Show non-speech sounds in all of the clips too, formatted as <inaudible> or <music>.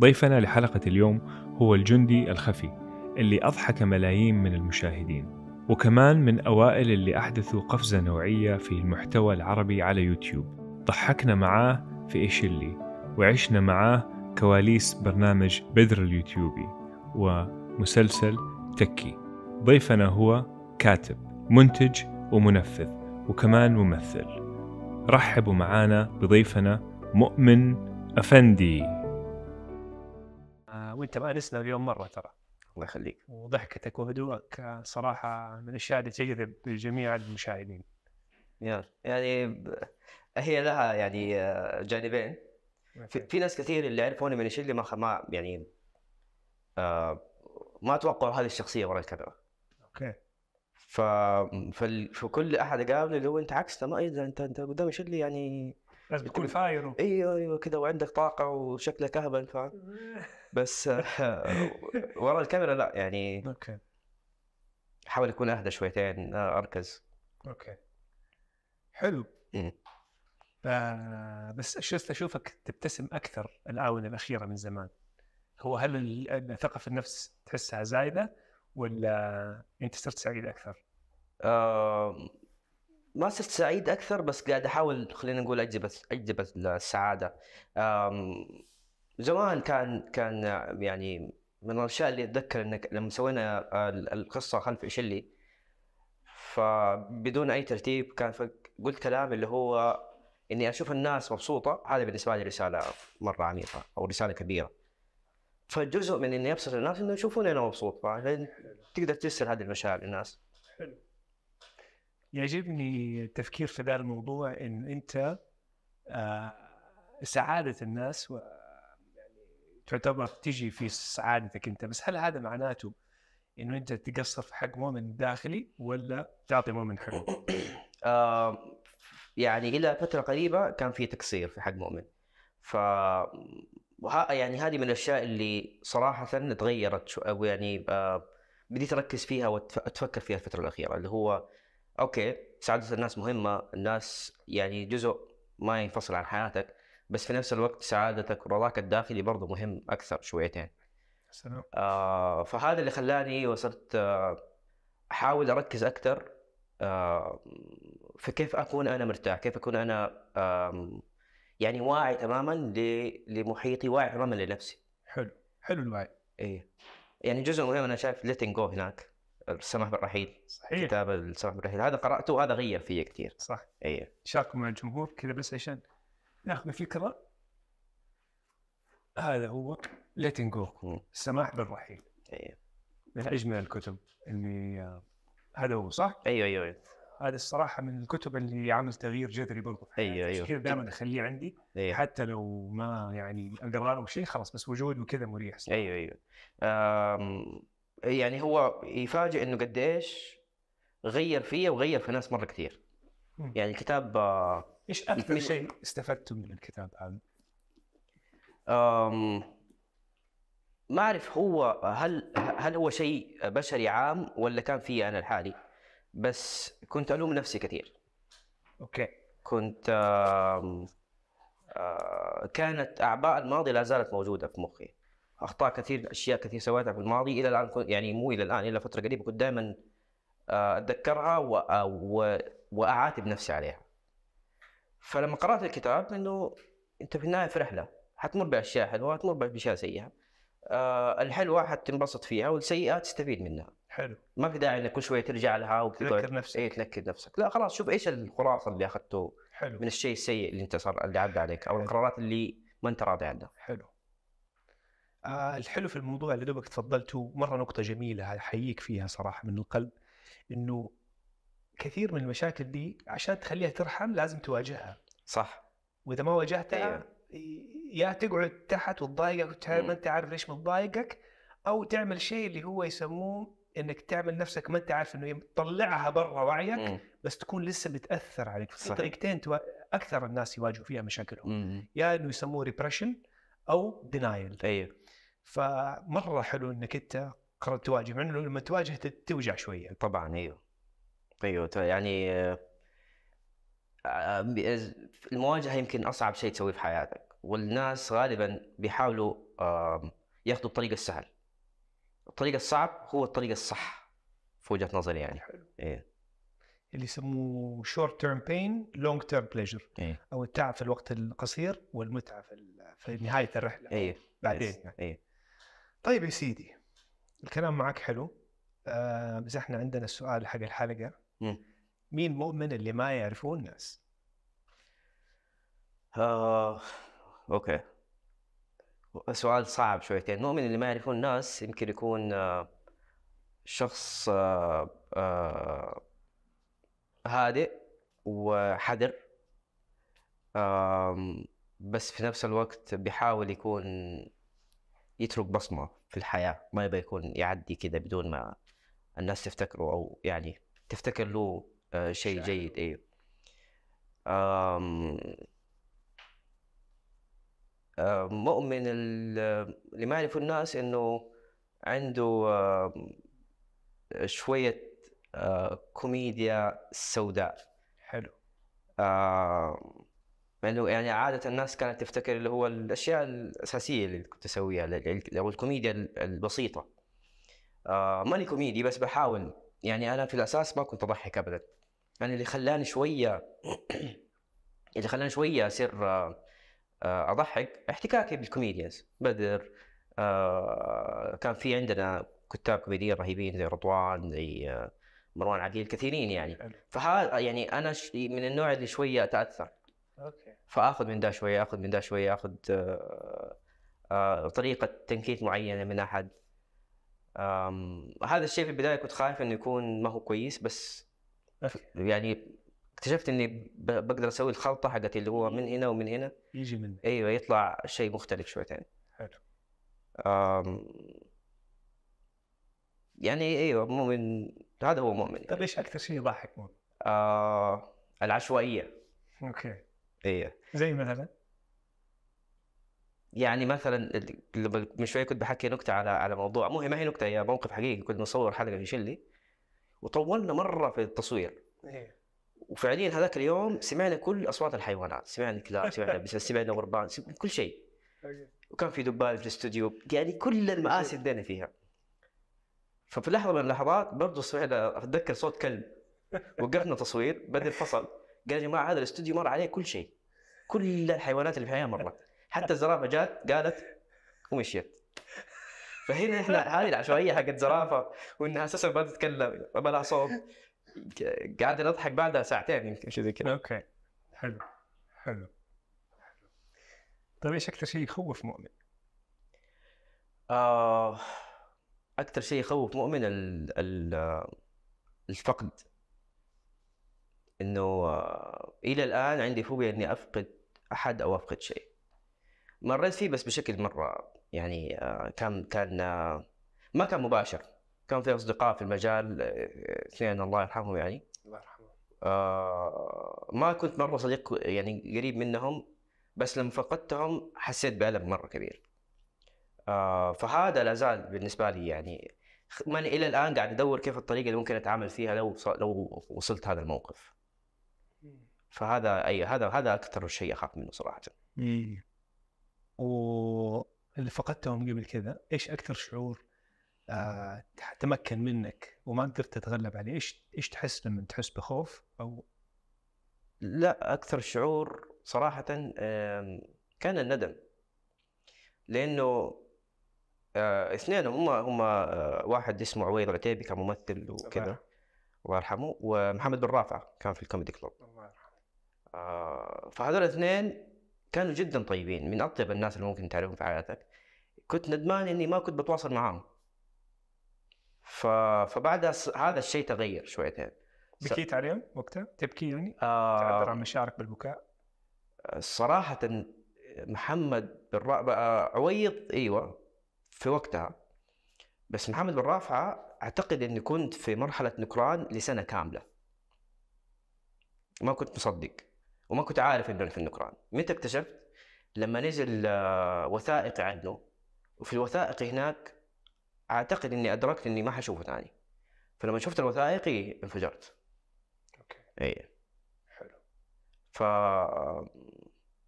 ضيفنا لحلقة اليوم هو الجندي الخفي اللي أضحك ملايين من المشاهدين وكمان من أوائل اللي أحدثوا قفزة نوعية في المحتوى العربي على يوتيوب ضحكنا معاه في إيش اللي وعشنا معاه كواليس برنامج بذر اليوتيوبي ومسلسل تكي ضيفنا هو كاتب منتج ومنفذ وكمان ممثل رحبوا معانا بضيفنا مؤمن أفندي وانت مانسنا اليوم مره ترى الله يخليك وضحكتك وهدوءك صراحه من الاشياء اللي تجذب جميع المشاهدين يعني هي لها يعني آه، جانبين في, في ناس كثير اللي عرفوا من اللي ما ما يعني آه ما توقعوا هذه الشخصيه ورا الكاميرا اوكي ف فكل احد قابله اللي هو انت عكس تمام اذا انت انت قدام شلي يعني لازم تكون فاير ايوه ايوه كذا وعندك طاقه وشكلك اهبل فاهم <laughs> بس آه، ورا الكاميرا لا يعني اوكي احاول اكون اهدى شويتين آه، اركز اوكي حلو بس شفت اشوفك تبتسم اكثر الاونه الاخيره من زمان هو هل الثقه في النفس تحسها زايده ولا انت صرت سعيد اكثر؟ ما صرت سعيد اكثر بس قاعد احاول خلينا نقول اجذب اجذب السعاده زمان كان كان يعني من الاشياء اللي اتذكر انك لما سوينا آه، القصه خلف شلي فبدون اي ترتيب كان قلت كلام اللي هو اني اشوف الناس مبسوطه هذا بالنسبه لي رساله مره عميقه او رساله كبيره فجزء من اني ابسط الناس انه يشوفوني انا مبسوط فتقدر تقدر ترسل هذه المشاعر للناس حلو يعجبني التفكير في هذا الموضوع ان انت آه، سعاده الناس و يعني تعتبر تجي في سعادتك انت بس هل هذا معناته انه انت تقصر في حق مؤمن داخلي ولا تعطي مؤمن حقه؟ <coughs> آه يعني الى فتره قريبه كان في تقصير في حق مؤمن ف يعني هذه من الاشياء اللي صراحه تغيرت شو يعني آه بديت اركز فيها وتفكر فيها الفتره الاخيره اللي هو اوكي سعاده الناس مهمه الناس يعني جزء ما ينفصل عن حياتك بس في نفس الوقت سعادتك ورضاك الداخلي برضه مهم اكثر شويتين سلام. آه فهذا اللي خلاني وصرت آه، احاول اركز اكثر آه في كيف اكون انا مرتاح كيف اكون انا آه يعني واعي تماما لمحيطي واعي تماما لنفسي حلو حلو الوعي ايه يعني جزء مهم انا شايف ليتنج جو هناك السماح بالرحيل صحيح كتاب السماح بالرحيل هذا قراته وهذا غير فيا كثير صح اي شاركوا مع الجمهور كذا بس عشان ناخذ فكره هذا هو جو السماح بالرحيل اي من اجمل الكتب اللي هذا هو صح؟ ايوه ايوه, أيوه. هذا الصراحه من الكتب اللي عمل تغيير جذري برضه ايوه ايوه كذا دائما اخليه عندي أيوه. حتى لو ما يعني اقرا له شيء خلاص بس وجوده كذا مريح صراحة. ايوه ايوه يعني هو يفاجئ انه قديش غير فيا وغير في ناس مره كثير يعني الكتاب آه، ايش اكثر شيء استفدته من الكتاب هذا؟ ما اعرف هو هل هل هو شيء بشري عام ولا كان في انا لحالي بس كنت الوم نفسي كثير اوكي كنت آم آم آه، كانت اعباء الماضي لا زالت موجوده في مخي اخطاء كثير اشياء كثير سويتها في الماضي الى الان يعني مو الى الان الى فتره قريبه كنت دائما آه، اتذكرها آه، واعاتب نفسي عليها فلما قرات الكتاب انه انت في النهايه في رحله حتمر باشياء حلوه حتمر باشياء سيئه أه الحلوه حتنبسط فيها والسيئه تستفيد منها حلو ما في داعي انك كل شويه ترجع لها وتذكر نفسك اي تذكر نفسك لا خلاص شوف ايش الخلاصه اللي اخذته حلو من الشيء السيء اللي انت صار اللي عدى عليك او القرارات اللي ما انت راضي عنها حلو آه، الحلو في الموضوع اللي دوبك تفضلته مره نقطه جميله احييك فيها صراحه من القلب انه كثير من المشاكل دي عشان تخليها ترحم لازم تواجهها صح واذا ما واجهتها يا تقعد تحت وتضايقك ما انت عارف ليش متضايقك او تعمل شيء اللي هو يسموه انك تعمل نفسك ما انت عارف انه تطلعها برا وعيك مم. بس تكون لسه بتاثر عليك في طريقتين توا... اكثر الناس يواجهوا فيها مشاكلهم مم. يا انه يسموه ريبرشن او دينايل طيب. ايوه فمره حلو انك انت قررت تواجه مع انه لما تواجه توجع شويه طبعا ايوه ايوه يعني آه، المواجهه يمكن اصعب شيء تسويه في حياتك والناس غالبا بيحاولوا ياخذوا الطريق السهل الطريق الصعب هو الطريق الصح في وجهه نظري يعني حلو إيه. اللي يسموه شورت تيرم بين لونج تيرم بليجر او التعب في الوقت القصير والمتعه في, في نهايه الرحله ايه بعدين يعني. ايه طيب يا سيدي الكلام معك حلو آه بس احنا عندنا السؤال حق الحلقه مين مؤمن اللي ما يعرفه الناس؟ آه، اوكي سؤال صعب شويتين مؤمن اللي ما يعرفون الناس يمكن يكون آه، شخص آه، آه، هادئ وحذر بس في نفس الوقت بيحاول يكون يترك بصمة في الحياة ما يبغى يكون يعدي كذا بدون ما الناس تفتكره أو يعني تفتكر له آه، شيء جيد أيوه أم... آه، مؤمن اللي ما يعرفه الناس إنه عنده شوية آه، كوميديا سوداء حلو لانه يعني عادة الناس كانت تفتكر اللي هو الأشياء الأساسية اللي كنت أسويها أو الكوميديا البسيطة آه ماني كوميدي بس بحاول يعني أنا في الأساس ما كنت أضحك أبدا يعني اللي خلاني شوية <clears throat> اللي خلاني شوية أصير آه،, آه أضحك احتكاكي بالكوميديانز بدر آه كان في عندنا كتاب كوميديين رهيبين زي رضوان زي آه مروان عقيل كثيرين يعني فهذا يعني أنا من النوع اللي شوية أتأثر فاخذ من ده شويه اخذ من ده شويه اخذ آه آه طريقه تنكيت معينه من احد هذا الشيء في البدايه كنت خايف انه يكون ما هو كويس بس أكي. يعني اكتشفت اني بقدر اسوي الخلطه حقتي اللي هو من هنا ومن هنا يجي من ايوه يطلع شيء مختلف شويتين حلو يعني ايوه مؤمن هذا هو مؤمن طيب يعني. ايش اكثر شيء يضحك مؤمن؟ آه العشوائيه اوكي ايوه زي مثلا يعني مثلا من شويه كنت بحكي نكته على على موضوع مو هي ما هي نكته هي موقف حقيقي كنت مصور حلقه في شلي وطولنا مره في التصوير إيه. وفعليا هذاك اليوم سمعنا كل اصوات الحيوانات سمعنا كلاب <laughs> سمعنا بس سمعنا غربان سمعنا كل شيء وكان في دبان في الاستوديو يعني كل المآسي اللي فيها ففي لحظه من اللحظات برضه سمعنا اتذكر صوت كلب <laughs> وقفنا تصوير بدل فصل قال يا جماعه هذا الاستوديو مر عليه كل شيء كل الحيوانات اللي في الحياه مرت حتى <laughs> الزرافه جات قالت ومشيت فهنا احنا <laughs> هذه العشوائيه حقت زرافه وانها اساسا ما تتكلم ما لها صوت قاعد نضحك بعدها ساعتين يمكن شيء زي كذا اوكي حلو حلو طيب ايش اكثر شيء يخوف مؤمن؟ آه، اكثر شيء يخوف مؤمن الفقد انه آه، الى الان عندي فوبيا اني افقد احد او افقد شيء مريت فيه بس بشكل مره يعني آه، كان كان آه، ما كان مباشر كان في اصدقاء في المجال اثنين الله يرحمهم يعني الله يرحمهم آه ما كنت مره صديق يعني قريب منهم بس لما فقدتهم حسيت بالم مره كبير آه فهذا لا زال بالنسبه لي يعني من الى الان قاعد ادور كيف الطريقه اللي ممكن اتعامل فيها لو لو وصلت هذا الموقف فهذا اي هذا هذا اكثر شيء اخاف منه صراحه. و إيه. واللي فقدتهم قبل كذا، ايش اكثر شعور آه تمكن منك وما قدرت تتغلب عليه؟ ايش ايش تحس لما تحس بخوف او لا اكثر شعور صراحه آه كان الندم. لانه آه اثنين هم هم آه واحد اسمه عويض العتيبي كان ممثل وكذا الله يرحمه ومحمد بن رافع كان في الكوميدي كلوب الله يرحمه فهذول الاثنين كانوا جدا طيبين من اطيب الناس اللي ممكن تعرفهم في حياتك كنت ندمان اني ما كنت بتواصل معاهم ف... فبعدها هذا الشيء تغير شويتين بكيت عليهم وقتها؟ تبكي يعني؟ آه تعبر عن مشاعرك بالبكاء؟ صراحة محمد بن رافع عويض ايوه في وقتها بس محمد بن رافعة اعتقد اني كنت في مرحلة نكران لسنة كاملة ما كنت مصدق وما كنت عارف انه في النكران متى اكتشفت لما نزل آه، وثائقي عنه وفي الوثائقي هناك اعتقد اني ادركت اني ما حشوفه ثاني فلما شفت الوثائقي إيه، انفجرت اوكي اي حلو ف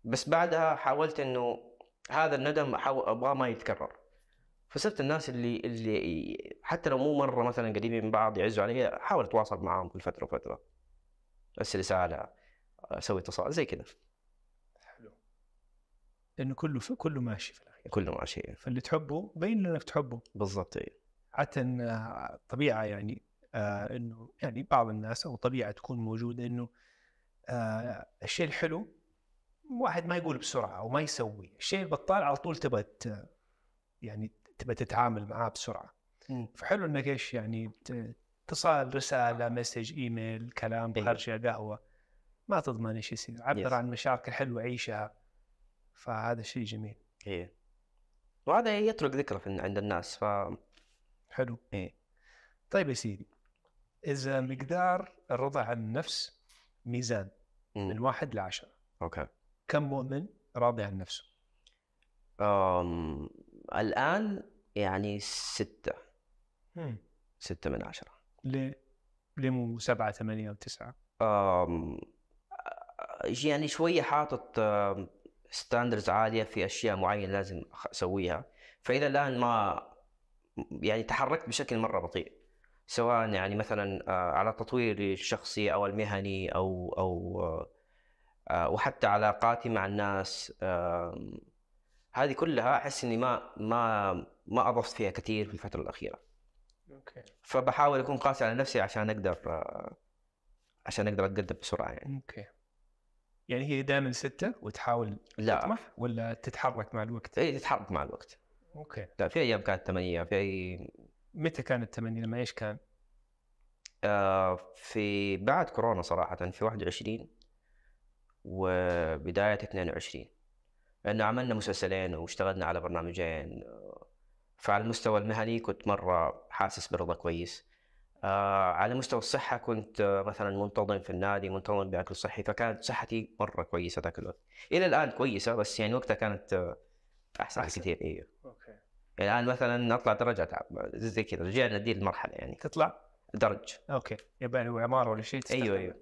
بس بعدها حاولت انه هذا الندم ابغاه ما يتكرر فصرت الناس اللي اللي حتى لو مو مره مثلا قريبين من بعض يعزوا علي احاول اتواصل معاهم كل فتره وفتره بس رساله اسوي اتصال زي كذا حلو لانه كله في كله ماشي في الاخير كله ماشي فاللي تحبه بين انك تحبه بالضبط اي حتى ان طبيعه يعني آه، انه يعني بعض الناس او طبيعه تكون موجوده انه آه، الشيء الحلو واحد ما يقول بسرعه او ما يسوي الشيء البطال على طول تبغى يعني تبغى تتعامل معاه بسرعه فحلو انك ايش يعني اتصال رساله مسج ايميل كلام إيه. خرجه قهوه ما تضمن ايش يصير عبر yes. عن مشاعرك الحلوه عيشها فهذا شيء جميل ايه وهذا يترك ذكرى عند الناس ف حلو ايه طيب يا سيدي اذا مقدار الرضا عن النفس ميزان م. من واحد لعشرة اوكي كم مؤمن راضي عن نفسه؟ أم... الان يعني ستة م. ستة من عشرة ليه؟ ليه مو سبعة ثمانية أو تسعة؟ أم... يعني شويه حاطط ستاندرز عاليه في اشياء معينه لازم اسويها فاذا الان ما يعني تحركت بشكل مره بطيء سواء يعني مثلا آه، على تطويري الشخصي او المهني او او آه، آه، وحتى علاقاتي مع الناس هذه كلها احس اني ما ما ما اضفت فيها كثير في الفتره الاخيره. اوكي. فبحاول اكون قاسي على نفسي عشان اقدر عشان اقدر اتقدم بسرعه يعني. اوكي. يعني هي دائما ستة وتحاول لا تطمح ولا تتحرك مع الوقت؟ اي تتحرك مع الوقت اوكي لا في ايام كانت ثمانية في أي... متى كانت ثمانية لما ايش كان؟ آه في بعد كورونا صراحة في 21 وبداية 22 لأنه عملنا مسلسلين واشتغلنا على برنامجين فعلى المستوى المهني كنت مرة حاسس برضا كويس آه، على مستوى الصحة كنت آه، مثلا منتظم في النادي منتظم بأكل صحي فكانت صحتي مرة كويسة ذاك الوقت إلى الآن كويسة بس يعني وقتها كانت آه، أحسن, أحسن. كثير إيه أوكي الآن مثلا أطلع درجة أتعب زي كذا رجعنا دي المرحلة يعني تطلع درج أوكي يبقى هو يعني عمارة ولا شيء أيوه أيوه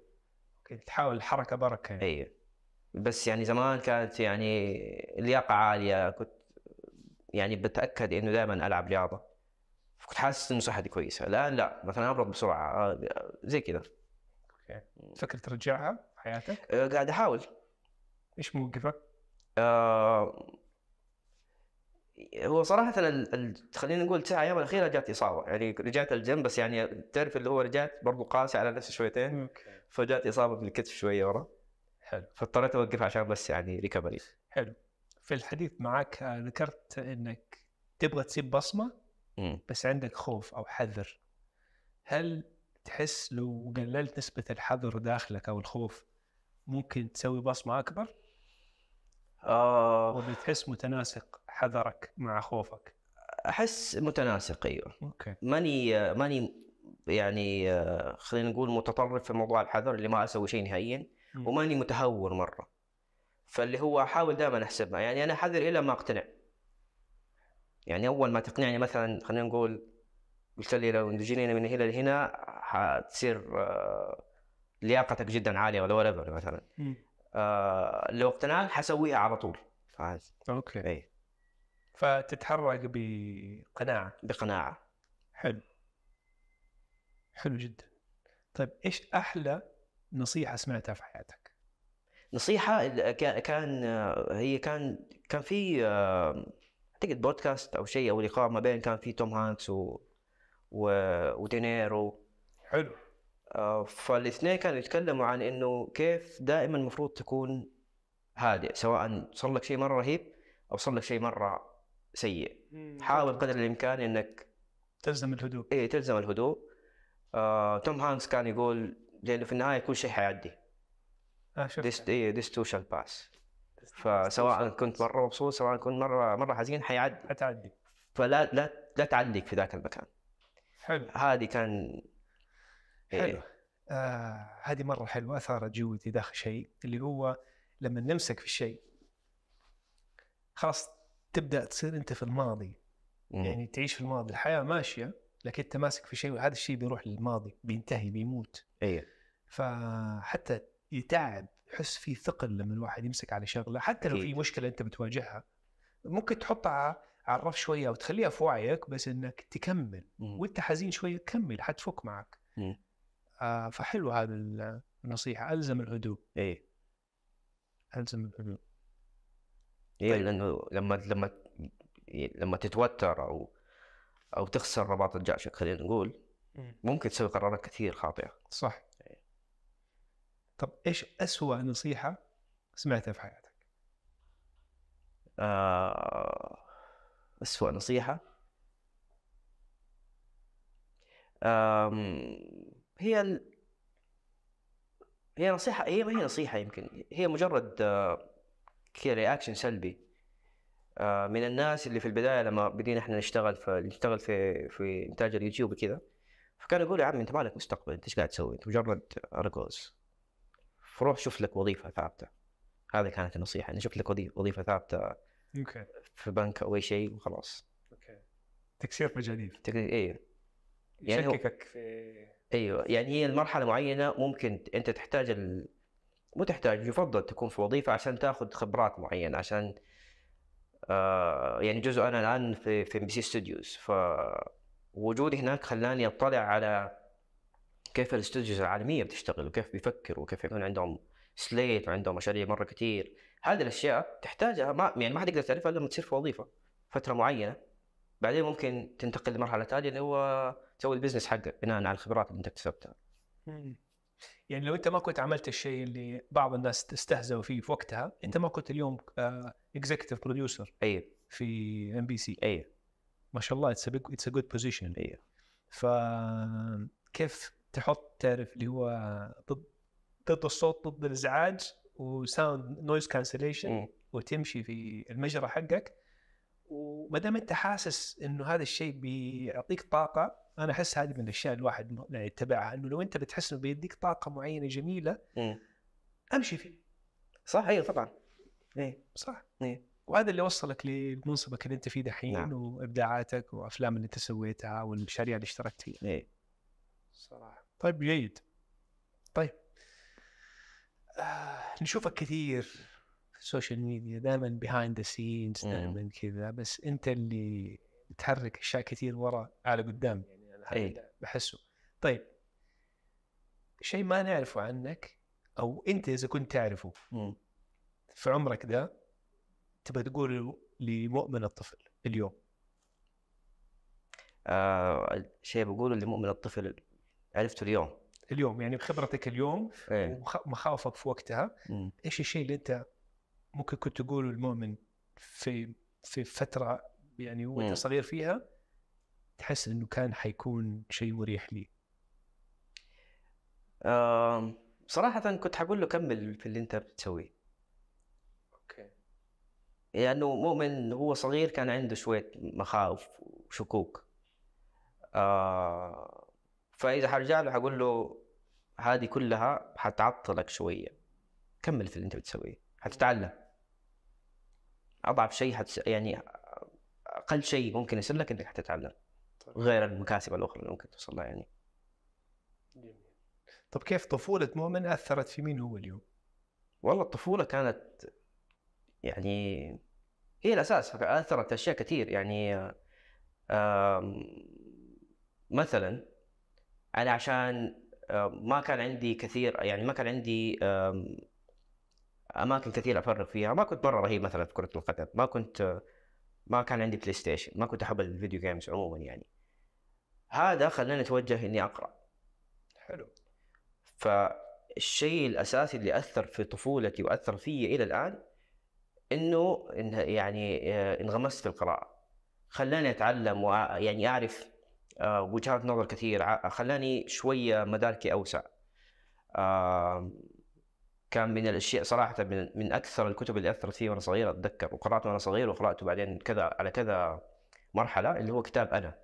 أوكي تحاول الحركة بركة يعني. أيوه بس يعني زمان كانت يعني اللياقة عالية كنت يعني بتأكد إنه دائما ألعب رياضة فكنت حاسس انه صحتي كويسه الان لا مثلا ابرد بسرعه آه، زي كذا اوكي تفكر ترجعها في حياتك؟ آه، قاعد احاول ايش موقفك؟ أه هو صراحة ال... ال... خلينا نقول تسعة أيام الأخيرة جات إصابة يعني رجعت الجيم بس يعني تعرف اللي هو رجعت برضو قاسي على نفسي شويتين أوكي. فجات إصابة في الكتف شوية ورا حلو فاضطريت أوقف عشان بس يعني ريكفري حلو في الحديث معك آه، ذكرت أنك تبغى تسيب بصمة بس عندك خوف او حذر هل تحس لو قللت نسبه الحذر داخلك او الخوف ممكن تسوي بصمه اكبر؟ آه. وبتحس متناسق حذرك مع خوفك احس متناسق ايوه اوكي ماني ماني يعني خلينا نقول متطرف في موضوع الحذر اللي ما اسوي شيء نهائيا وماني متهور مره فاللي هو احاول دائما احسبها يعني انا حذر الى ما اقتنع يعني اول ما تقنعني مثلا خلينا نقول قلت لي لو جينا من هنا لهنا حتصير آه، لياقتك جدا عاليه ولا ولا مثلا آه لو اقتنعت حسويها على طول فاهم اوكي اي فتتحرك بقناعه بقناعه حلو حلو جدا طيب ايش احلى نصيحه سمعتها في حياتك نصيحه كان آه، هي كان كان في آه، اعتقد بودكاست او شيء او لقاء ما بين كان في توم هانكس و... و... ودينيرو حلو آه، فالاثنين كانوا يتكلموا عن انه كيف دائما المفروض تكون هادئ سواء صار لك شيء مره رهيب او صار لك شيء مره سيء حاول قدر الامكان انك تلزم الهدوء اي تلزم الهدوء آه، توم هانكس كان يقول لانه في النهايه كل شيء حيعدي آه شفت ذيس تو شال باس فسواء كنت مره مبسوط سواء كنت مره مره حزين حيعدي حتعدي فلا لا لا تعلق في ذاك المكان حلو هذه كان إيه. حلو إيه. آه هذه مره حلوه اثارت جودي داخل شيء اللي هو لما نمسك في الشيء خلاص تبدا تصير انت في الماضي مم. يعني تعيش في الماضي الحياه ماشيه لكن انت ماسك في شيء وهذا الشيء بيروح للماضي بينتهي بيموت ايوه فحتى يتعب يحس في ثقل لما الواحد يمسك على شغله حتى لو في مشكله انت بتواجهها ممكن تحطها على الرف شويه وتخليها في وعيك بس انك تكمل مم. وانت حزين شويه كمل حتفك معك آه فحلو هذا النصيحه الزم الهدوء ايه الزم الهدوء ايه طيب. لانه لما لما لما تتوتر او او تخسر رباط الجعشق خلينا نقول ممكن تسوي قرارات كثير خاطئه صح طب ايش أسوأ نصيحه سمعتها في حياتك؟ آه... أسوأ نصيحه آم... هي ال... هي نصيحه هي ما هي نصيحه يمكن هي مجرد آه، كذا رياكشن سلبي آه، من الناس اللي في البدايه لما بدينا احنا نشتغل في نشتغل في في انتاج اليوتيوب وكذا فكانوا يقولوا يا عمي انت مالك مستقبل انت ايش قاعد تسوي؟ انت مجرد ارجوز فروح شوف لك وظيفه ثابته هذه كانت النصيحه اني شوف لك وظيفه ثابته اوكي في بنك او اي شيء وخلاص اوكي تكسير مجانين تك... اي يعني يشككك في ايوه يعني هي المرحله معينه ممكن انت تحتاج ال... مو تحتاج يفضل تكون في وظيفه عشان تاخذ خبرات معينه عشان آه يعني جزء انا الان في في ام بي سي ستوديوز فوجودي هناك خلاني اطلع على كيف الاستوديوز العالميه بتشتغل وكيف بيفكروا وكيف يكون عندهم سليت وعندهم مشاريع مره كثير هذه الاشياء تحتاجها ما يعني ما حتقدر تعرفها الا لما تصير في وظيفه فتره معينه بعدين ممكن تنتقل لمرحله ثانيه اللي هو تسوي البزنس حقك بناء على الخبرات اللي انت اكتسبتها. يعني لو انت ما كنت عملت الشيء اللي بعض الناس تستهزئوا فيه في وقتها، انت ما كنت اليوم اكزكتيف بروديوسر ايوه في ام بي سي ايوه ما شاء الله اتس اتس ا جود بوزيشن ايوه فكيف تحط تعرف اللي هو ضد ضد الصوت ضد الازعاج وساوند نويز كانسليشن وتمشي في المجرى حقك وما دام انت حاسس انه هذا الشيء بيعطيك طاقه انا احس هذه من الاشياء الواحد يعني يتبعها انه لو انت بتحس انه بيديك طاقه معينه جميله م. امشي فيه صح ايوه طبعا ايه صح ايه وهذا اللي وصلك لمنصبك اللي انت فيه دحين نعم. وابداعاتك وافلام اللي انت سويتها والمشاريع اللي اشتركت فيها ايه صراحه طيب جيد طيب آه نشوفك كثير في السوشيال ميديا دائما بيهايند ذا سينز دائما كذا بس انت اللي تحرك اشياء كثير ورا على قدام يعني انا إيه. بحسه طيب شيء ما نعرفه عنك او انت اذا كنت تعرفه مم. في عمرك ده تبغى تقول لمؤمن الطفل اليوم آه شيء بقوله لمؤمن الطفل عرفته اليوم اليوم يعني بخبرتك اليوم ايه. ومخاوفك في وقتها مم. ايش الشيء اللي انت ممكن كنت تقوله المؤمن في في فتره يعني وانت صغير فيها تحس انه كان حيكون شيء مريح لي آه صراحة كنت حقول له كمل في اللي انت بتسويه اوكي لانه يعني مؤمن هو صغير كان عنده شوية مخاوف وشكوك آه فاذا حرجع له حقول له هذه كلها حتعطلك شويه كمل في اللي انت بتسويه حتتعلم اضعف شيء حتس... يعني اقل شيء ممكن يصير لك انك حتتعلم طيب. غير المكاسب الاخرى اللي ممكن توصل لها يعني طيب طب كيف طفوله مؤمن اثرت في مين هو اليوم؟ والله الطفوله كانت يعني هي الاساس اثرت اشياء كثير يعني مثلا انا عشان آه، ما كان عندي كثير يعني ما كان عندي اماكن كثير افرغ فيها ما كنت مره رهيب مثلا في كره القدم ما كنت آه، ما كان عندي بلاي ستيشن ما كنت احب الفيديو جيمز عموما يعني هذا خلاني اتوجه اني اقرا حلو فالشيء الاساسي اللي اثر في طفولتي واثر في الى الان انه يعني آه، انغمست في القراءه خلاني اتعلم ويعني اعرف آه، وجهات نظر كثير خلاني شويه مداركي اوسع آه، كان من الاشياء صراحه من, من اكثر الكتب اللي اثرت فيه وانا صغير اتذكر وقراته وانا صغير وقراته بعدين كذا على كذا مرحله اللي هو كتاب انا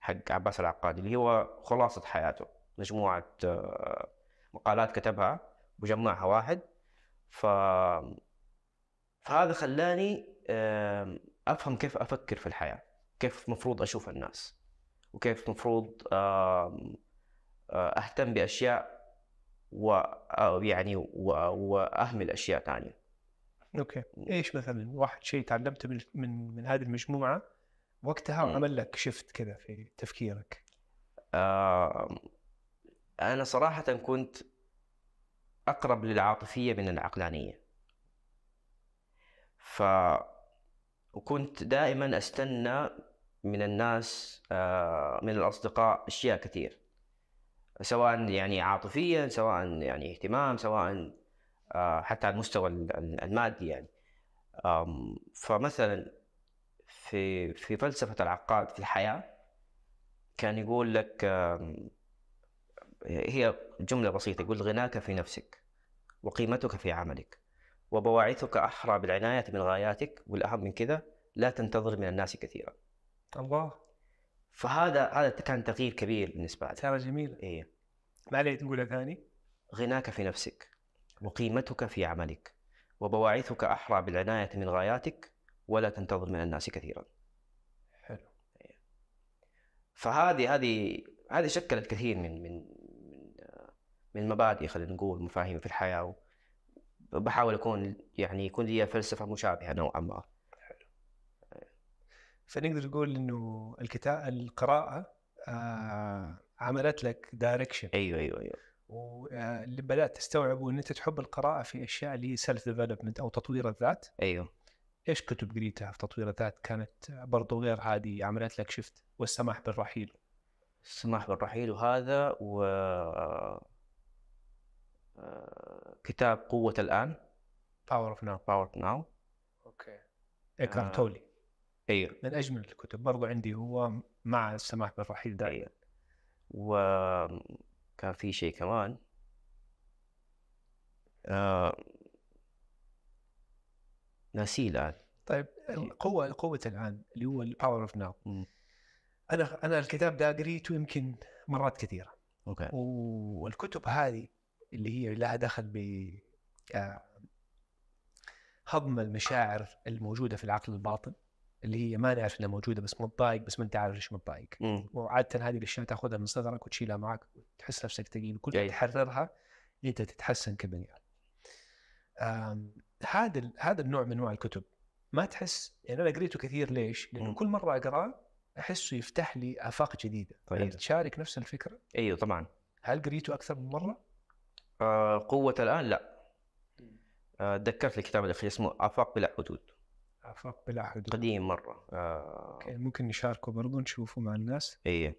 حق عباس العقاد اللي هو خلاصه حياته مجموعه آه، مقالات كتبها وجمعها واحد ف فهذا خلاني افهم كيف افكر في الحياه كيف المفروض اشوف الناس وكيف المفروض آه، أهتم بأشياء ويعني آه، وأهمل أشياء ثانية اوكي ايش مثلا واحد شيء تعلمته من من من هذه المجموعه وقتها عمل لك شفت كذا في تفكيرك آه انا صراحه كنت اقرب للعاطفيه من العقلانيه ف وكنت دائما استنى من الناس آه، من الأصدقاء أشياء كثير سواء يعني عاطفيا سواء يعني اهتمام سواء آه، حتى على المستوى المادي يعني فمثلا في في فلسفة العقاد في الحياة كان يقول لك هي جملة بسيطة يقول غناك في نفسك وقيمتك في عملك وبواعثك أحرى بالعناية من غاياتك والأهم من كذا لا تنتظر من الناس كثيرا الله فهذا هذا كان تغيير كبير بالنسبه لي ترى جميل اي ما عليك تقولها ثاني غناك في نفسك وقيمتك في عملك وبواعثك احرى بالعنايه من غاياتك ولا تنتظر من الناس كثيرا حلو إيه. فهذه هذه هذه شكلت كثير من من من مبادئ خلينا نقول مفاهيم في الحياه بحاول اكون يعني يكون لي فلسفه مشابهه نوعا ما. فنقدر نقول انه الكتاب القراءه آه عملت لك دايركشن ايوه ايوه ايوه واللي آه، بدات تستوعبه ان انت تحب القراءه في اشياء اللي هي سيلف ديفلوبمنت او تطوير الذات ايوه ايش كتب قريتها في تطوير الذات كانت برضو غير عادي عملت لك شفت والسماح بالرحيل السماح بالرحيل وهذا و آه، كتاب قوة الآن باور اوف ناو باور اوف ناو اوكي اكرام آه، تولي ايوه من اجمل الكتب برضو عندي هو مع السماح بالرحيل دائما أيوه. وكان في شيء كمان آه... ناسيه الان طيب القوه قوه الان اللي هو الباور اوف ناو انا انا الكتاب ده قريته يمكن مرات كثيره اوكي والكتب هذه اللي هي لها دخل ب آه، هضم المشاعر الموجوده في العقل الباطن اللي هي ما نعرف انها موجوده بس متضايق بس ما انت عارف ليش متضايق وعاده هذه الاشياء تاخذها من صدرك وتشيلها معك وتحس نفسك ثقيل كل يعني. تحررها انت تتحسن كبني ادم هذا هذا النوع من انواع الكتب ما تحس يعني انا قريته كثير ليش؟ لانه كل مره اقراه احسه يفتح لي افاق جديده يعني طيب. تشارك نفس الفكره ايوه طبعا هل قريته اكثر من مره؟ آه قوة الان لا آه، تذكرت آه الكتاب الاخير اسمه افاق بلا حدود افاق بلا حدود قديم مره آه. أوكي. ممكن نشاركه برضه نشوفه مع الناس اي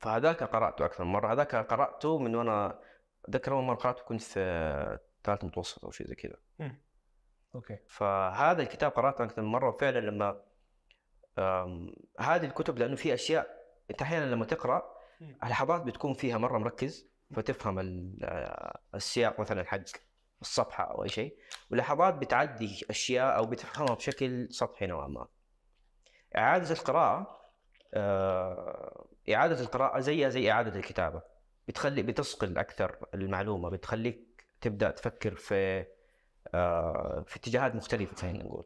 فهذاك قراته اكثر من مره هذاك قراته من وانا اتذكر اول مره قراته كنت في ثالث متوسط او شيء زي كذا اوكي فهذا الكتاب قراته اكثر من مره وفعلا لما هذه الكتب لانه في اشياء انت احيانا لما تقرا لحظات بتكون فيها مره مركز فتفهم آه، السياق مثلا حق الصفحه او اي شيء ولحظات بتعدي اشياء او بتفهمها بشكل سطحي نوعا ما اعاده القراءه آه، اعاده القراءه زيها زي اعاده الكتابه بتخلي بتصقل اكثر المعلومه بتخليك تبدا تفكر في آه، في اتجاهات مختلفه خلينا نقول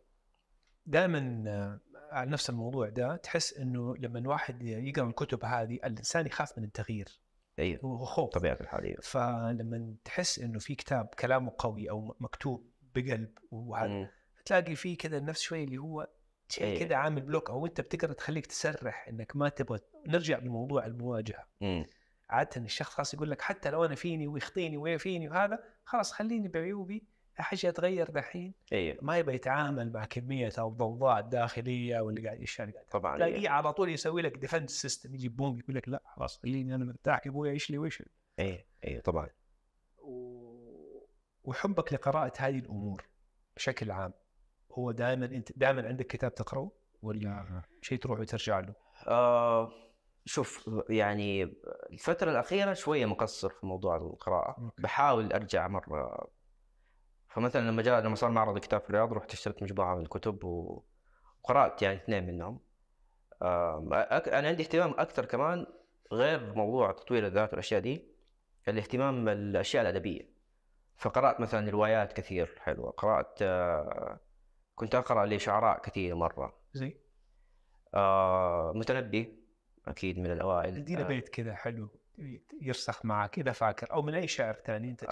دائما آه، على نفس الموضوع ده تحس انه لما الواحد يقرا الكتب هذه الانسان يخاف من التغيير ايوه وخوف طبيعة الحال أيوه. فلما تحس انه في كتاب كلامه قوي او مكتوب بقلب وهذا تلاقي فيه كذا النفس شوي اللي هو شيء أيوه. كذا عامل بلوك او انت بتقرا تخليك تسرح انك ما تبغى نرجع لموضوع المواجهه مم. عاده الشخص خلاص يقول لك حتى لو انا فيني ويخطيني ويفيني وهذا خلاص خليني بعيوبي الحج يتغير دحين أيه. ما يبغى يتعامل مع كميه او الضوضاء الداخليه واللي قاعد ايش طبعا إيه. تلاقيه أيه. على طول يسوي لك ديفنس سيستم يجيب بوم يقول لك لا خلاص خليني انا مرتاح يا ابوي ايش لي ويش اي اي إيه، طبعا و... وحبك لقراءه هذه الامور بشكل عام هو دائما انت دائما عندك كتاب تقراه ولا شيء تروح وترجع له؟ آه شوف يعني الفترة الأخيرة شوية مقصر في موضوع القراءة بحاول أرجع مرة فمثلا لما جاء لما صار معرض الكتاب في الرياض رحت اشتريت مجموعه من الكتب وقرات يعني اثنين منهم أك... انا عندي اهتمام اكثر كمان غير موضوع تطوير الذات والاشياء دي الاهتمام بالاشياء الادبيه فقرات مثلا روايات كثير حلوه قرات آه، كنت اقرا لشعراء كثير مره زي آه متنبي اكيد من الاوائل ادينا آه. بيت كذا حلو يرسخ معك اذا فاكر او من اي شعر ثاني انت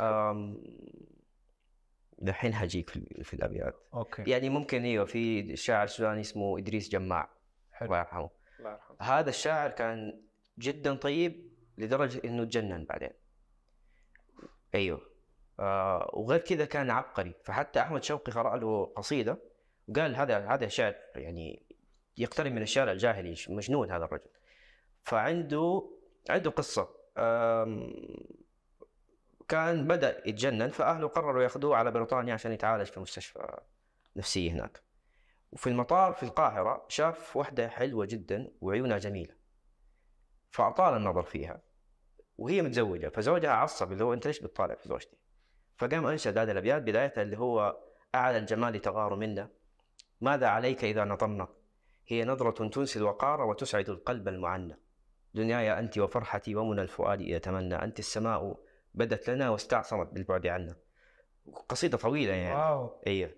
دحين حجيك في, الابيات اوكي يعني ممكن ايوه في شاعر سوداني اسمه ادريس جماع حلو الله يرحمه الله يرحمه هذا الشاعر كان جدا طيب لدرجه انه تجنن بعدين ايوه آه وغير كذا كان عبقري فحتى احمد شوقي قرا له قصيده وقال هذا هذا شاعر يعني يقترب من الشعر الجاهلي مجنون هذا الرجل فعنده عنده قصه كان بدأ يتجنن فأهله قرروا ياخذوه على بريطانيا عشان يتعالج في مستشفى نفسية هناك وفي المطار في القاهرة شاف وحدة حلوة جدا وعيونها جميلة فأطال النظر فيها وهي متزوجة فزوجها عصب اللي هو أنت ليش بتطالع في زوجتي فقام أنشد هذه الأبيات بدايتها اللي هو أعلى الجمال تغار منا ماذا عليك إذا نطمنا هي نظرة تنسي الوقار وتسعد القلب المعنى دنياي أنت وفرحتي ومنى الفؤاد إذا تمنى أنت السماء بدت لنا واستعصمت بالبعد عنا قصيده طويله يعني واو ايوه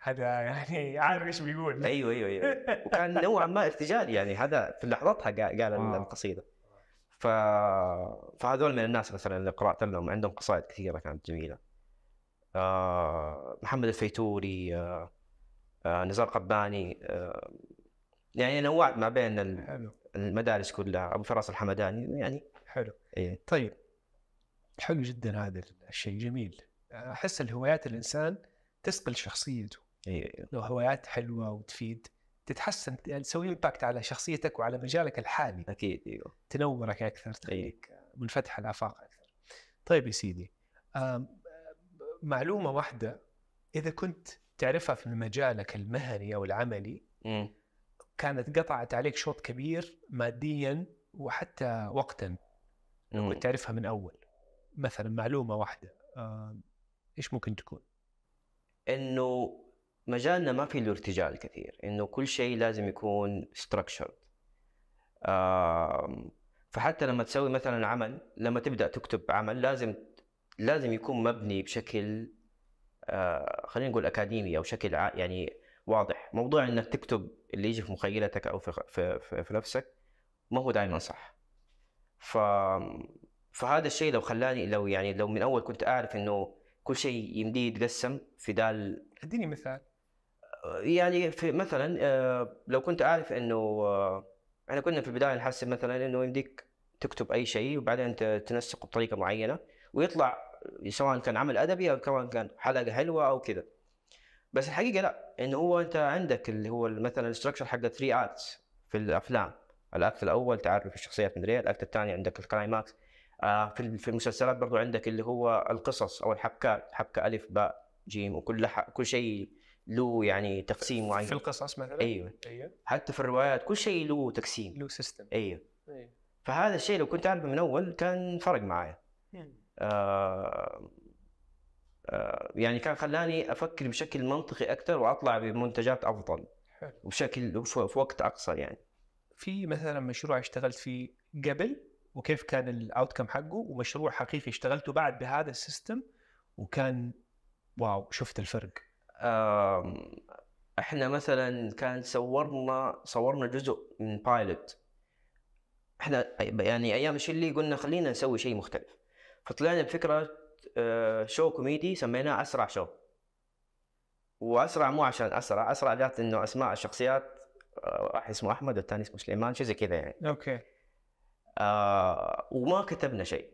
هذا يعني <laughs> عارف ايش بيقول ايوه ايوه ايوه <laughs> وكان نوعا ما ارتجال يعني هذا في لحظتها قال القصيده ف... فهذول من الناس مثلا اللي قرات لهم عندهم قصائد كثيره كانت جميله آه محمد الفيتوري آه آه نزار قباني آه يعني نوعت ما بين المدارس كلها ابو فراس الحمداني يعني حلو إيه. طيب حلو جدا هذا الشيء جميل احس الهوايات الانسان تسقل شخصيته أيوة. لو هوايات حلوه وتفيد تتحسن يعني تسوي امباكت على شخصيتك وعلى مجالك الحالي اكيد ايوه تنورك اكثر إيه. تخليك أيوة. منفتح الافاق اكثر طيب يا سيدي معلومه واحده اذا كنت تعرفها في مجالك المهني او العملي م. كانت قطعت عليك شوط كبير ماديا وحتى وقتا لو كنت تعرفها من اول مثلا معلومه واحده ايش ممكن تكون؟ انه مجالنا ما في له ارتجال كثير انه كل شيء لازم يكون ستراكشرد فحتى لما تسوي مثلا عمل لما تبدا تكتب عمل لازم لازم يكون مبني بشكل آه، خلينا نقول اكاديمي او شكل يعني واضح موضوع انك تكتب اللي يجي في مخيلتك او في في, في, في نفسك ما هو دائما صح ف فهذا الشيء لو خلاني لو يعني لو من اول كنت اعرف انه كل شيء يمديه يتقسم في دال اديني مثال يعني في مثلا آه، لو كنت اعرف انه آه، احنا كنا في البدايه نحسب مثلا انه يمديك تكتب اي شيء وبعدين تنسقه بطريقه معينه ويطلع سواء كان عمل ادبي او كمان كان حلقه حلوه او كذا بس الحقيقه لا انه هو انت عندك اللي هو مثلا الاستراكشر حق 3 ارتس في الافلام الاكت الاول تعرف الشخصيات مدري الاكت الثاني عندك الكلايماكس آه، في في المسلسلات برضو عندك اللي هو القصص او الحبكات حبكه الف باء جيم وكل كل شيء له يعني تقسيم معين في القصص مثلا ايوه ايوه حتى في الروايات كل شيء له تقسيم له سيستم ايوه ايوه فهذا الشيء لو كنت اعرفه من اول كان فرق معايا يعني. آه آه يعني كان خلاني افكر بشكل منطقي اكثر واطلع بمنتجات افضل حلو. وبشكل في وقت اقصر يعني في مثلا مشروع اشتغلت فيه قبل وكيف كان الاوت كم حقه ومشروع حقيقي اشتغلته بعد بهذا السيستم وكان واو شفت الفرق احنا مثلا كان صورنا صورنا جزء من بايلوت احنا يعني ايام اللي قلنا خلينا نسوي شيء مختلف فطلعنا بفكره شو آه، كوميدي سميناه اسرع شو واسرع مو عشان اسرع اسرع جات انه اسماء الشخصيات آه، واحد اسمه احمد والثاني اسمه سليمان شيء زي كذا يعني اوكي آه، وما كتبنا شيء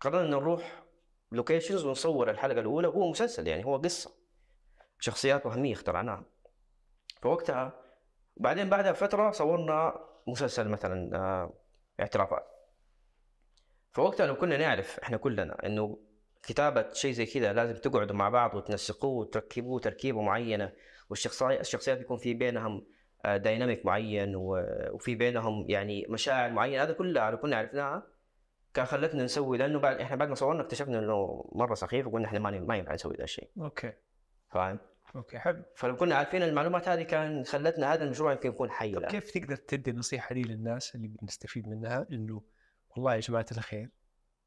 قررنا نروح لوكيشنز ونصور الحلقه الاولى هو مسلسل يعني هو قصه شخصيات وهميه اخترعناها فوقتها بعدين بعدها فتره صورنا مسلسل مثلا آه، اعترافات فوقتها لو كنا نعرف احنا كلنا انه كتابة شيء زي كذا لازم تقعدوا مع بعض وتنسقوه وتركبوه تركيبة معينة والشخصيات الشخصيات يكون في بينهم دايناميك آه، معين وفي بينهم يعني مشاعر معينه هذا كله كنا عرفناها كان خلتنا نسوي لانه بعد احنا بعد ما صورنا اكتشفنا انه مره سخيف وقلنا احنا ما ما ينفع نسوي ذا الشيء. اوكي. فاهم؟ اوكي حلو. فلو كنا عارفين المعلومات هذه كان خلتنا هذا المشروع يمكن يكون حي طيب كيف تقدر تدي نصيحه لي للناس اللي بنستفيد منها انه والله يا جماعه الخير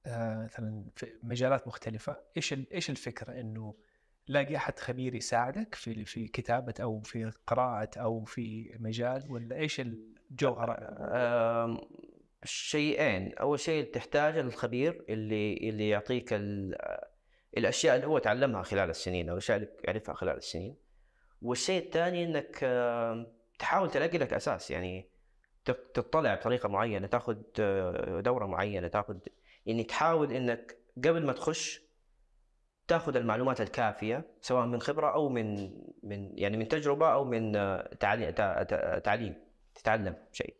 آه، مثلا آه في مجالات مختلفه ايش ايش الفكره انه لاقي احد خبير يساعدك في في كتابه او في قراءه او في مجال ولا ايش الجوهر؟ شيئين، اول شيء تحتاج الخبير اللي اللي يعطيك الاشياء اللي هو تعلمها خلال السنين او الاشياء اللي يعرفها خلال السنين. والشيء الثاني انك تحاول تلاقي لك اساس يعني تطلع بطريقه معينه، تاخذ دوره معينه، تاخذ يعني تحاول انك قبل ما تخش تاخذ المعلومات الكافيه سواء من خبره او من من يعني من تجربه او من آه، تعليم تعليم تتعلم شيء.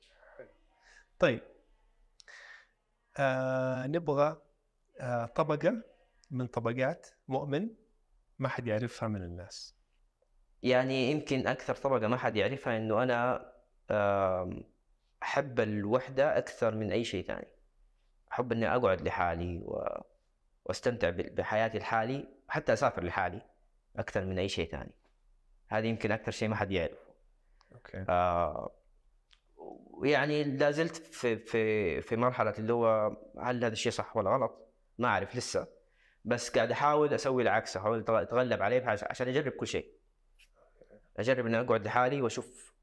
طيب آه نبغى آه طبقه من طبقات مؤمن ما حد يعرفها من الناس. يعني يمكن اكثر طبقه ما حد يعرفها انه انا احب الوحده اكثر من اي شيء ثاني. احب اني اقعد لحالي و واستمتع بحياتي لحالي وحتى اسافر لحالي اكثر من اي شيء ثاني هذا يمكن اكثر شيء ما حد يعرفه اوكي آه ويعني لا زلت في في في مرحله اللي هو هل هذا الشيء صح ولا غلط؟ ما اعرف لسه بس قاعد احاول اسوي العكس احاول اتغلب عليه عشان اجرب كل شيء اجرب اني اقعد لحالي واشوف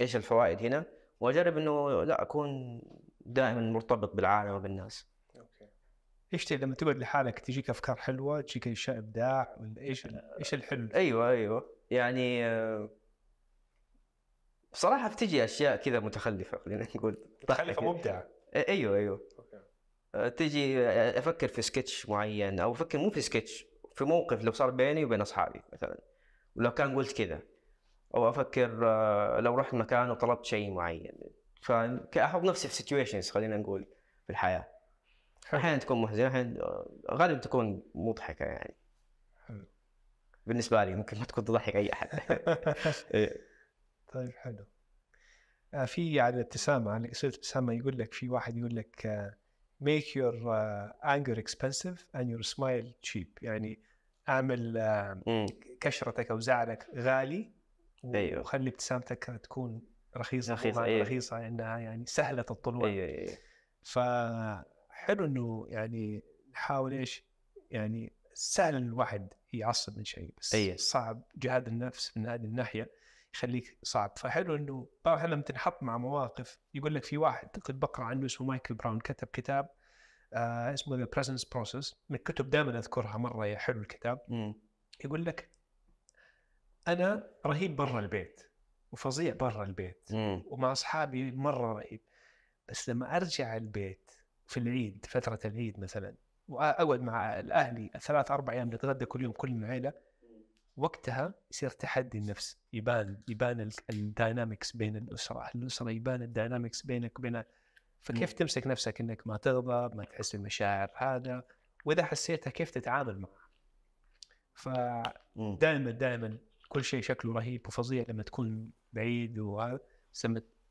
ايش الفوائد هنا واجرب انه لا اكون دائما مرتبط بالعالم وبالناس ايش لما تقعد لحالك تجيك افكار حلوه تجيك اشياء ابداع ايش آه، ايش الحلو؟ ايوه ايوه يعني آه، بصراحه بتجي اشياء كذا متخلفه خلينا نقول متخلفه مبدعه إيه، ايوه ايوه أوكي. آه، تجي افكر في سكتش معين او افكر مو في سكتش في موقف لو صار بيني وبين اصحابي مثلا ولو كان قلت كذا او افكر لو رحت مكان وطلبت شيء معين فاهم احط نفسي في سيتويشنز خلينا نقول في الحياه احيانا تكون محزنه احيانا غالبا تكون مضحكه يعني حلو بالنسبه لي ممكن ما تكون تضحك اي احد <laughs> إيه. طيب حلو آه في على الابتسامه على قصه الابتسامه يقول لك في واحد يقول لك آه make your uh, anger expensive and your smile cheap يعني اعمل آه، كشرتك او زعلك غالي ايوه وخلي ابتسامتك تكون رخيصه رخيصه أيوه. رخيصه انها يعني سهله الطلوع ايوه ايوه ف حلو انه يعني نحاول ايش يعني سهل الواحد يعصب من شيء بس أيه. صعب جهاد النفس من هذه الناحيه يخليك صعب فحلو انه بعض الاحيان تنحط مع مواقف يقول لك في واحد كنت بقرا عنه اسمه مايكل براون كتب كتاب آه اسمه ذا بريزنس بروسيس من الكتب دائما اذكرها مره يا حلو الكتاب م. يقول لك انا رهيب برا البيت وفظيع برا البيت م. ومع اصحابي مره رهيب بس لما ارجع البيت في العيد فترة العيد مثلا وأقعد مع الأهلي ثلاث أربع أيام نتغدى كل يوم كل العيلة وقتها يصير تحدي النفس يبان يبان الداينامكس بين الأسرة الأسرة يبان الداينامكس بينك وبين فكيف تمسك نفسك أنك ما تغضب ما تحس بالمشاعر هذا وإذا حسيتها كيف تتعامل معها فدائما دائما كل شيء شكله رهيب وفظيع لما تكون بعيد وهذا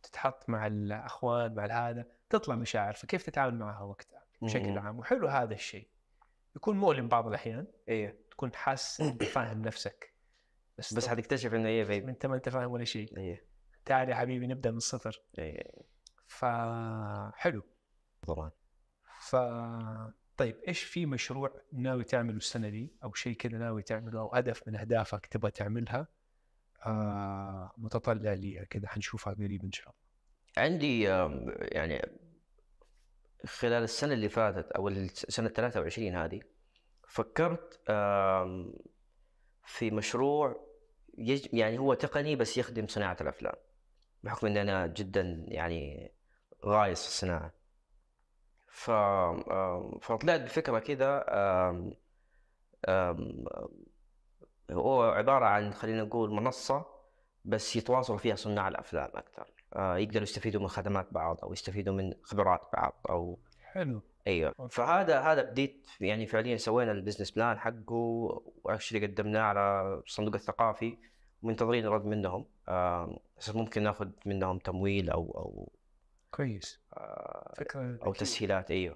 تتحط مع الاخوان مع هذا تطلع مشاعر فكيف تتعامل معها وقتها بشكل عام وحلو هذا الشيء يكون مؤلم بعض الاحيان ايوه تكون حاسس انك <coughs> فاهم نفسك بس بس حتكتشف انه ايه فيب انت ما انت فاهم ولا شيء ايوه تعال يا حبيبي نبدا من الصفر ايوه فحلو طبعا ف طيب ايش في مشروع ناوي تعمله السنه دي او شيء كذا ناوي تعمله او هدف من اهدافك تبغى تعملها آه، متطلع ليها كذا حنشوفها قريب ان شاء الله عندي يعني خلال السنه اللي فاتت او السنه 23 هذه فكرت في مشروع يج... يعني هو تقني بس يخدم صناعه الافلام بحكم ان انا جدا يعني غايص في الصناعه ف... فطلعت بفكره كذا هو عبارة عن خلينا نقول منصة بس يتواصلوا فيها صناع الأفلام أكثر آه، يقدروا يستفيدوا من خدمات بعض أو يستفيدوا من خبرات بعض أو حلو ايوه فهذا هذا بديت يعني فعليا سوينا البزنس بلان حقه واكشلي قدمناه على الصندوق الثقافي منتظرين رد منهم آه ممكن ناخذ منهم تمويل او او كويس آه، فكره او تسهيلات ايوه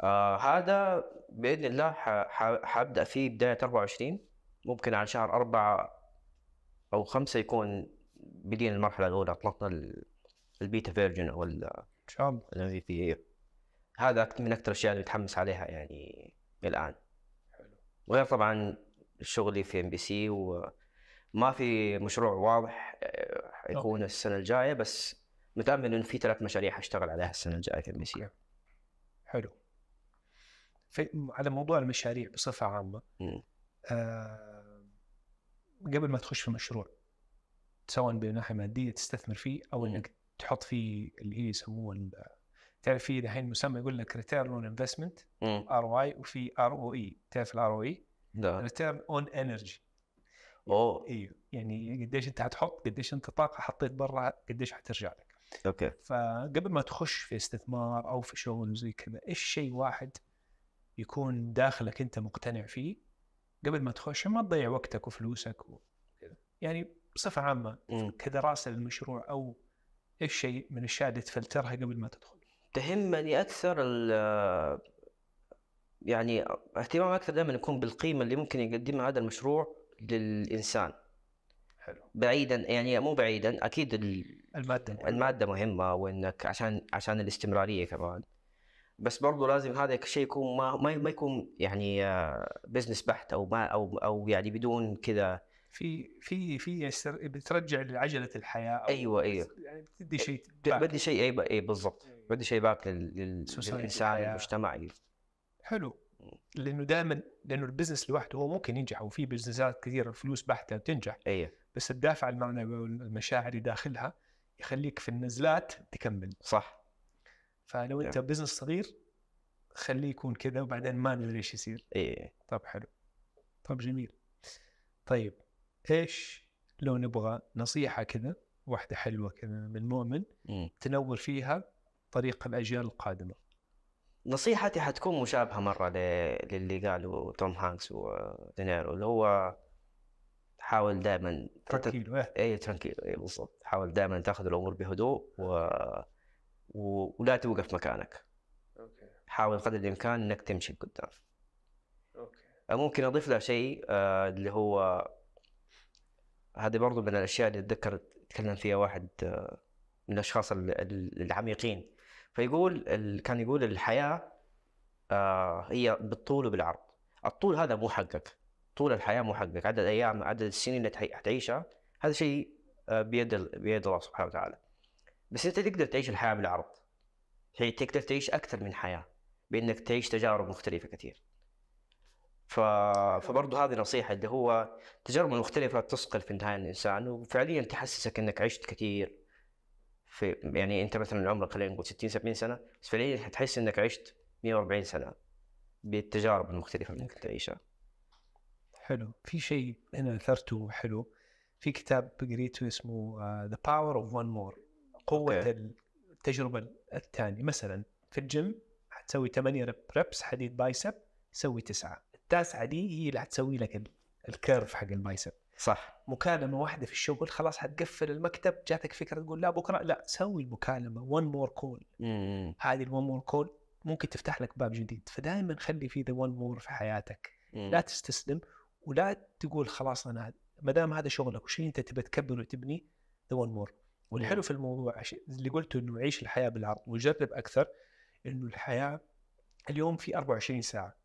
آه هذا باذن الله حابدا فيه بدايه 24 ممكن على شهر أربعة أو خمسة يكون بدينا المرحلة الأولى أطلقنا البيتا فيرجن أو ال في بي إيه. هذا من أكثر الأشياء اللي متحمس عليها يعني الآن حلو وغير طبعا شغلي في ام بي سي وما في مشروع واضح حيكون آه، أوكي. السنة الجاية بس متأمل إنه في ثلاث مشاريع حاشتغل عليها السنة الجاية في ام بي سي حلو في على موضوع المشاريع بصفة عامة م. آه، قبل ما تخش في مشروع سواء بناحيه ماديه تستثمر فيه او انك تحط فيه اللي هي يسموه تعرف في الحين مسمى يقول لك ريتيرن اون انفستمنت ار او اي وفي ار او اي تعرف الار او اي؟ e؟ لا ريتيرن اون انرجي اوه ايوه يعني قديش انت حتحط قديش انت طاقه حطيت برا قديش حترجع لك اوكي فقبل ما تخش في استثمار او في شغل زي كذا ايش شيء واحد يكون داخلك انت مقتنع فيه قبل ما تخش ما تضيع وقتك وفلوسك وكذا يعني بصفه عامه كدراسه للمشروع او ايش شيء من الاشياء اللي تفلترها قبل ما تدخل تهمني اكثر يعني اهتمام اكثر دائما يكون بالقيمه اللي ممكن يقدمها هذا المشروع للانسان حلو بعيدا يعني مو بعيدا اكيد الماده الماده مهمه وانك عشان عشان الاستمراريه كمان بس برضه لازم هذا الشيء يكون ما ما يكون يعني بزنس آه، بحت او ما او او يعني بدون كذا في في في بترجع لعجله الحياه أو ايوه ايوه يعني بتدي إيه، شيء بدي شيء اي اي بالضبط أيوة. بدي شيء باك للانسان المجتمع حلو لانه دائما لانه البزنس لوحده هو ممكن ينجح وفي بزنسات كثيره الفلوس بحته بتنجح ايوه بس الدافع المعنوي والمشاعر اللي داخلها يخليك في النزلات تكمل صح فلو انت بزنس صغير خليه يكون كذا وبعدين ما ندري ايش يصير ايه طب حلو طب جميل طيب ايش لو نبغى نصيحه كذا واحده حلوه كذا من مؤمن تنور فيها طريق الاجيال القادمه نصيحتي حتكون مشابهه مره للي قاله توم هانكس ودينيرو اللي هو حاول دائما ترانكيلو اي إيه، ترانكيلو اي بالضبط حاول دائما تاخذ الامور بهدوء و ولا توقف مكانك اوكي حاول قدر الامكان انك تمشي لقدام اوكي ممكن اضيف لها شيء آه، اللي هو هذه برضو من الاشياء اللي اتذكر تكلم فيها واحد آه، من الاشخاص العميقين فيقول كان يقول الحياه آه، هي بالطول وبالعرض الطول هذا مو حقك طول الحياه مو حقك عدد ايام عدد السنين اللي حتعيشها هذا شيء بيد بيد الله سبحانه وتعالى بس انت تقدر تعيش الحياه بالعرض يعني تقدر تعيش اكثر من حياه بانك تعيش تجارب مختلفه كثير ف... فبرضه هذه نصيحه اللي هو التجارب المختلفه تثقل في النهايه الانسان وفعليا تحسسك انك عشت كثير في يعني انت مثلا عمرك خلينا نقول 60 70 سنه بس فعليا حتحس انك عشت 140 سنه بالتجارب المختلفه اللي كنت تعيشها. حلو، في شيء انا اثرته حلو في كتاب قريته اسمه ذا باور اوف وان مور قوه التجربه الثانيه مثلا في الجيم حتسوي 8 ريبس حديد بايسب سوي تسعه التاسعه دي هي اللي حتسوي لك الكيرف حق البايسب صح مكالمه واحده في الشغل خلاص حتقفل المكتب جاتك فكره تقول لا بكره لا سوي المكالمه ون مور كول هذه الون مور كول ممكن تفتح لك باب جديد فدائما خلي في ذا ون مور في حياتك مم. لا تستسلم ولا تقول خلاص انا ما دام هذا شغلك وشيء انت تبي تكبر وتبني ذا ون مور والحلو في الموضوع اللي قلته انه عيش الحياه بالعرض وجرب اكثر انه الحياه اليوم في 24 ساعه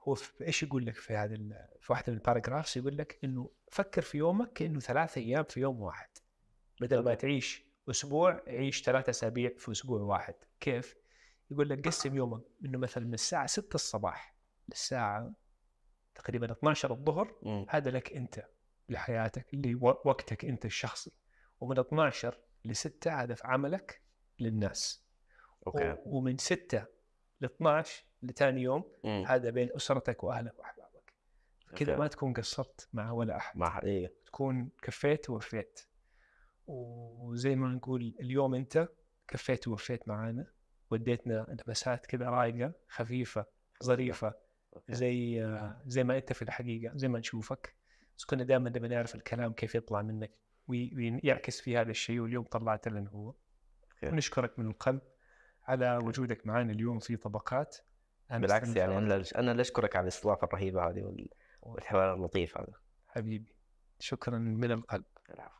هو ايش يقول لك في هذا في واحده من الباراجرافس يقول لك انه فكر في يومك كانه ثلاثة ايام في يوم واحد بدل ما تعيش اسبوع عيش ثلاثة اسابيع في اسبوع واحد كيف؟ يقول لك قسم يومك انه مثلا من الساعه 6 الصباح للساعه تقريبا 12 الظهر هذا لك انت لحياتك اللي وقتك انت الشخصي ومن 12 لستة هدف عملك للناس أوكي. ومن ستة ل 12 لثاني يوم مم. هذا بين أسرتك وأهلك وأحبابك كذا ما تكون قصرت مع ولا أحد مع إيه. تكون كفيت ووفيت وزي ما نقول اليوم أنت كفيت ووفيت معانا وديتنا لمسات كذا رايقة خفيفة ظريفة زي زي ما أنت في الحقيقة زي ما نشوفك بس كنا دائما نبي نعرف الكلام كيف يطلع منك ويعكس في هذا الشيء واليوم طلعت لنا هو خير. ونشكرك من القلب على وجودك معنا اليوم في طبقات أنا بالعكس يعني انا انا اللي اشكرك على الاستضافه الرهيبه هذه والحوار اللطيف هذا حبيبي شكرا من القلب العفو